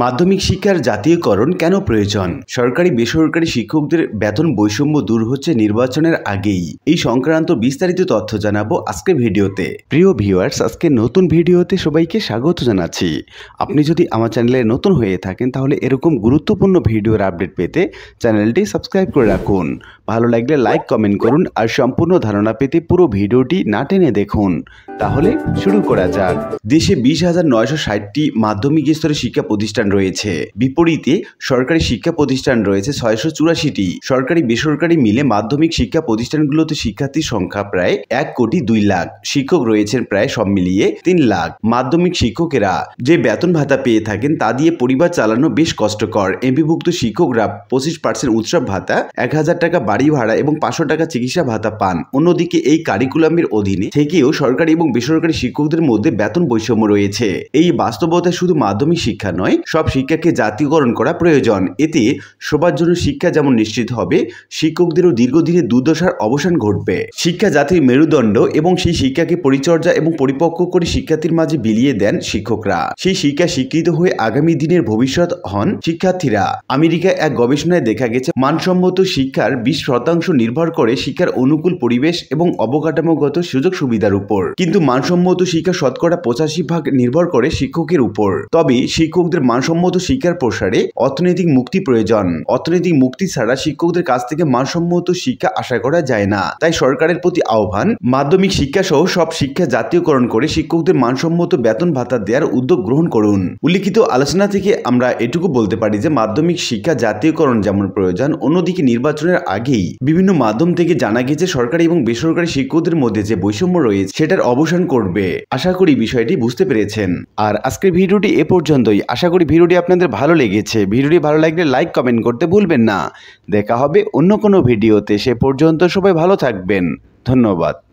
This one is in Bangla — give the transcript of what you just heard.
মাধ্যমিক শিক্ষার জাতীয়করণ কেন প্রয়োজন সরকারি বেসরকারি শিক্ষকদের বেতন বৈষম্য দূর হচ্ছে নির্বাচনের আগেই এই সংক্রান্ত বিস্তারিত তথ্য জানাবো আজকে ভিডিওতে প্রিয় ভিউয়ার্স আজকে নতুন ভিডিওতে সবাইকে স্বাগত জানাচ্ছি আপনি যদি আমার চ্যানেলে নতুন হয়ে থাকেন তাহলে এরকম গুরুত্বপূর্ণ ভিডিওর আপডেট পেতে চ্যানেলটি সাবস্ক্রাইব করে রাখুন ভালো লাগলে লাইক কমেন্ট করুন আর সম্পূর্ণ ধারণা পেতে পুরো ভিডিওটি না টেনে দেখুন তাহলে শুরু করা যাক দেশে বিশ হাজার নয়শো ষাটটি মাধ্যমিক স্তরের শিক্ষা প্রতিষ্ঠান রয়েছে বিপরীতে সরকারি শিক্ষা প্রতিষ্ঠান রয়েছে ছয়শো চুরাশিটি সরকারি বেসরকারি মিলে মাধ্যমিক শিক্ষা প্রতিষ্ঠানগুলোতে শিক্ষার্থীর সংখ্যা প্রায় এক কোটি দুই লাখ শিক্ষক রয়েছেন প্রায় সব মিলিয়ে তিন লাখ মাধ্যমিক শিক্ষকেরা যে বেতন ভাতা পেয়ে থাকেন তা দিয়ে পরিবার চালানো বেশ কষ্টকর এমপিভুক্ত শিক্ষকরা পঁচিশ পার্সেন্ট উৎসব ভাতা এক হাজার টাকা বাড়ি গাড়ি ভাড়া এবং পাঁচশো টাকা চিকিৎসা ভাতা পান অন্যদিকে এই কারিকুলামের অধীনে থেকেও সরকারি এবং বেসরকারি শিক্ষকদের মধ্যে বেতন বৈষম্য রয়েছে এই বাস্তবতা শুধু মাধ্যমিক শিক্ষা নয় সব শিক্ষাকে জাতীয়করণ করা প্রয়োজন এতে সবার জন্য শিক্ষা যেমন নিশ্চিত হবে শিক্ষকদেরও দীর্ঘদিনে দুর্দশার অবসান ঘটবে শিক্ষা জাতির মেরুদণ্ড এবং সেই শিক্ষাকে পরিচর্যা এবং পরিপক্ক করে শিক্ষার্থীর মাঝে বিলিয়ে দেন শিক্ষকরা সেই শিক্ষা শিক্ষিত হয়ে আগামী দিনের ভবিষ্যৎ হন শিক্ষার্থীরা আমেরিকায় এক গবেষণায় দেখা গেছে মানসম্মত শিক্ষার বিশ শতাংশ নির্ভর করে শিক্ষার অনুকূল পরিবেশ এবং অবকাঠামোগত সুযোগ সুবিধার উপর কিন্তু মানসম্মত শিক্ষা শতকরা পঁচাশি ভাগ নির্ভর করে শিক্ষকের উপর তবে শিক্ষকদের মানসম্মত শিক্ষার প্রসারে অর্থনৈতিক মুক্তি প্রয়োজন অর্থনৈতিক মুক্তি ছাড়া শিক্ষকদের কাছ থেকে মানসম্মত শিক্ষা আশা করা যায় না তাই সরকারের প্রতি আহ্বান মাধ্যমিক শিক্ষা সহ সব শিক্ষা জাতীয়করণ করে শিক্ষকদের মানসম্মত বেতন ভাতা দেওয়ার উদ্যোগ গ্রহণ করুন উল্লিখিত আলোচনা থেকে আমরা এটুকু বলতে পারি যে মাধ্যমিক শিক্ষা জাতীয়করণ যেমন প্রয়োজন অন্যদিকে নির্বাচনের আগে আগেই বিভিন্ন মাধ্যম থেকে জানা গেছে সরকারি এবং বেসরকারি শিক্ষকদের মধ্যে যে বৈষম্য রয়েছে সেটার অবসান করবে আশা করি বিষয়টি বুঝতে পেরেছেন আর আজকের ভিডিওটি এ পর্যন্তই আশা করি ভিডিওটি আপনাদের ভালো লেগেছে ভিডিওটি ভালো লাগলে লাইক কমেন্ট করতে ভুলবেন না দেখা হবে অন্য কোনো ভিডিওতে সে পর্যন্ত সবাই ভালো থাকবেন ধন্যবাদ